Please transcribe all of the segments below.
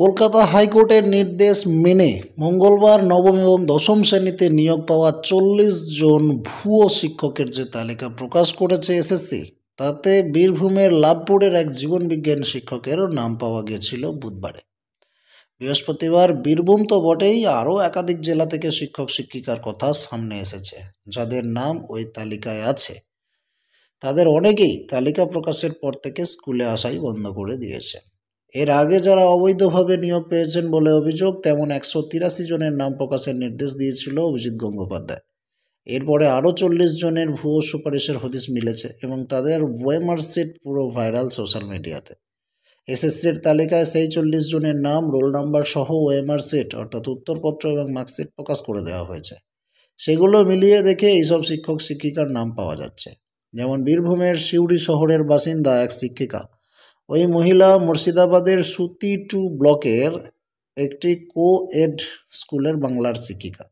কলকাতা হাইকোর্টের নির্দেশ মেনে মঙ্গলবার নবম এবং দশম শ্রেণীতে নিয়োগ পাওয়া চল্লিশ জন ভুয়ো শিক্ষকের যে তালিকা প্রকাশ করেছে এসএসসি তাতে বীরভূমের লাভপুরের এক জীবনবিজ্ঞান শিক্ষকেরও নাম পাওয়া গিয়েছিল বুধবারে বৃহস্পতিবার বীরভূম তো বটেই আরও একাধিক জেলা থেকে শিক্ষক শিক্ষিকার কথা সামনে এসেছে যাদের নাম ওই তালিকায় আছে তাদের অনেকেই তালিকা প্রকাশের পর থেকে স্কুলে আসাই বন্ধ করে দিয়েছে এর আগে যারা অবৈধভাবে নিয়োগ পেয়েছেন বলে অভিযোগ তেমন একশো তিরাশি জনের নাম প্রকাশের নির্দেশ দিয়েছিল অভিজিৎ গঙ্গোপাধ্যায় এরপরে আরও চল্লিশ জনের ভুয়ো সুপারিশের হদিস মিলেছে এবং তাদের ওয়েমার্সিট পুরো ভাইরাল সোশ্যাল মিডিয়াতে এসএসসির তালিকায় সেই চল্লিশ জনের নাম রোল নাম্বার সহ ওয়েমার্সিট অর্থাৎ উত্তরপত্র এবং মার্কশিট প্রকাশ করে দেওয়া হয়েছে সেগুলো মিলিয়ে দেখে এইসব শিক্ষক শিক্ষিকার নাম পাওয়া যাচ্ছে যেমন বীরভূমের সিউড়ি শহরের বাসিন্দা এক শিক্ষিকা ওই মহিলা মুর্শিদাবাদের সুতি টু ব্লকের একটি কো এড স্কুলের বাংলার শিক্ষিকা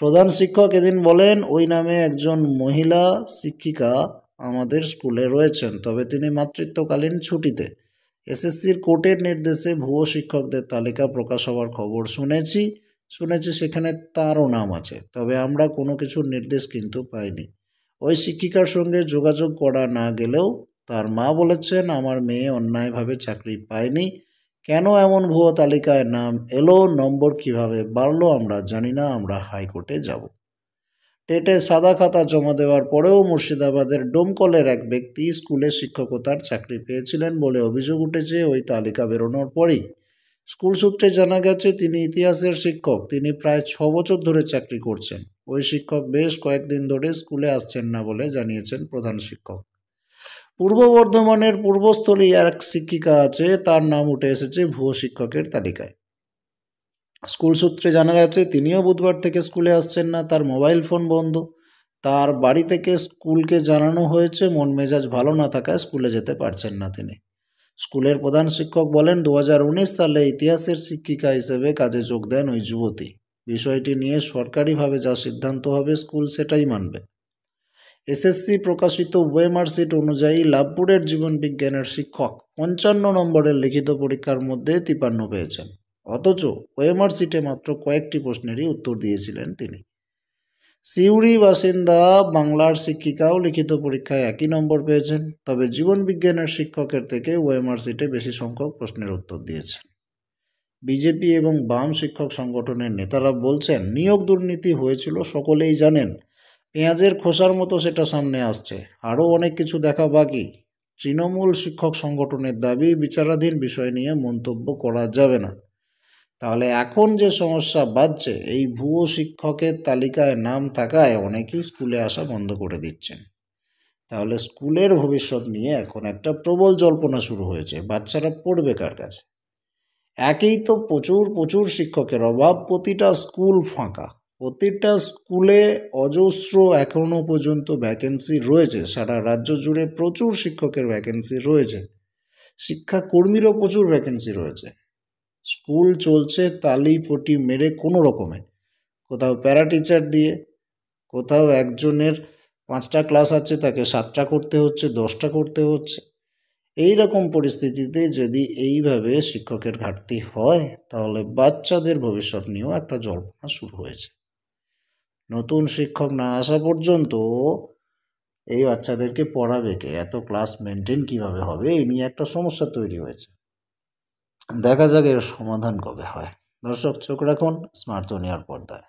প্রধান শিক্ষক এদিন বলেন ওই নামে একজন মহিলা শিক্ষিকা আমাদের স্কুলে রয়েছেন তবে তিনি মাতৃত্বকালীন ছুটিতে এসএসসির কোর্টের নির্দেশে ভুয়ো শিক্ষকদের তালিকা প্রকাশ হওয়ার খবর শুনেছি শুনেছি সেখানে তারও নাম আছে তবে আমরা কোনো কিছুর নির্দেশ কিন্তু পাইনি ওই শিক্ষিকার সঙ্গে যোগাযোগ করা না গেলেও তার মা বলেছেন আমার মেয়ে অন্যায়ভাবে চাকরি পায়নি কেন এমন ভুয়ো তালিকায় নাম এলো নম্বর কিভাবে বাড়লো আমরা জানি না আমরা হাইকোর্টে যাব টেটে সাদা খাতা জমা দেওয়ার পরেও মুর্শিদাবাদের ডোমকলের এক ব্যক্তি স্কুলে শিক্ষকতার চাকরি পেয়েছিলেন বলে অভিযোগ উঠেছে ওই তালিকা বেরোনোর পরেই স্কুল সূত্রে জানা গেছে তিনি ইতিহাসের শিক্ষক তিনি প্রায় ছ বছর ধরে চাকরি করছেন ওই শিক্ষক বেশ কয়েকদিন ধরে স্কুলে আসছেন না বলে জানিয়েছেন প্রধান শিক্ষক পূর্ব বর্ধমানের পূর্বস্থলী এক শিক্ষিকা আছে তার নাম উঠে এসেছে ভুয়ো শিক্ষকের তালিকায় স্কুল সূত্রে জানা গেছে তিনিও বুধবার থেকে স্কুলে আসছেন না তার মোবাইল ফোন বন্ধ তার বাড়ি থেকে স্কুলকে জানানো হয়েছে মন মেজাজ ভালো না থাকায় স্কুলে যেতে পারছেন না তিনি স্কুলের প্রধান শিক্ষক বলেন দু সালে ইতিহাসের শিক্ষিকা হিসেবে কাজে যোগ দেন ওই যুবতী বিষয়টি নিয়ে সরকারিভাবে যা সিদ্ধান্ত হবে স্কুল সেটাই মানবে এসএসসি প্রকাশিত ওয়েমার সিট অনুযায়ী লাভপুরের জীবনবিজ্ঞানের শিক্ষক পঞ্চান্ন নম্বরের লিখিত পরীক্ষার মধ্যে তিপান্ন পেয়েছেন অথচ ওয়েমার সিটে মাত্র কয়েকটি প্রশ্নেরই উত্তর দিয়েছিলেন তিনি সিউড়ি বাসিন্দা বাংলার শিক্ষিকাও লিখিত পরীক্ষায় একই নম্বর পেয়েছেন তবে জীবনবিজ্ঞানের শিক্ষকের থেকে ওয়েমার সিটে বেশি সংখ্যক প্রশ্নের উত্তর দিয়েছেন বিজেপি এবং বাম শিক্ষক সংগঠনের নেতারা বলছেন নিয়োগ দুর্নীতি হয়েছিল সকলেই জানেন পেঁয়াজের খোসার মতো সেটা সামনে আসছে আরও অনেক কিছু দেখা বাকি তৃণমূল শিক্ষক সংগঠনের দাবি বিচারাধীন বিষয় নিয়ে মন্তব্য করা যাবে না তাহলে এখন যে সমস্যা বাড়ছে এই ভুয়ো শিক্ষকের তালিকায় নাম থাকায় অনেকেই স্কুলে আসা বন্ধ করে দিচ্ছেন তাহলে স্কুলের ভবিষ্যৎ নিয়ে এখন একটা প্রবল জল্পনা শুরু হয়েছে বাচ্চারা পড়বে কার কাছে একেই তো প্রচুর প্রচুর শিক্ষকের অভাব প্রতিটা স্কুল ফাঁকা প্রতিটা স্কুলে অজস্র এখনও পর্যন্ত ভ্যাকেন্সি রয়েছে সারা রাজ্য জুড়ে প্রচুর শিক্ষকের ভ্যাকেন্সি রয়েছে শিক্ষাকর্মীরও প্রচুর ভ্যাকেন্সি রয়েছে স্কুল চলছে তালি ফটি মেরে কোনো রকমে কোথাও প্যারা টিচার দিয়ে কোথাও একজনের পাঁচটা ক্লাস আছে তাকে সাতটা করতে হচ্ছে দশটা করতে হচ্ছে এই রকম পরিস্থিতিতে যদি এইভাবে শিক্ষকের ঘাটতি হয় তাহলে বাচ্চাদের ভবিষ্যৎ নিয়েও একটা জল্পনা শুরু হয়েছে নতুন শিক্ষক না আসা পর্যন্ত এই বাচ্চাদেরকে পড়াবে কে এত ক্লাস মেনটেন কিভাবে হবে এই নিয়ে একটা সমস্যা তৈরি হয়েছে দেখা যাক এর সমাধান কবে হয় দর্শক চোখ রাখুন স্মার্ট দুনিয়ার পর্দায়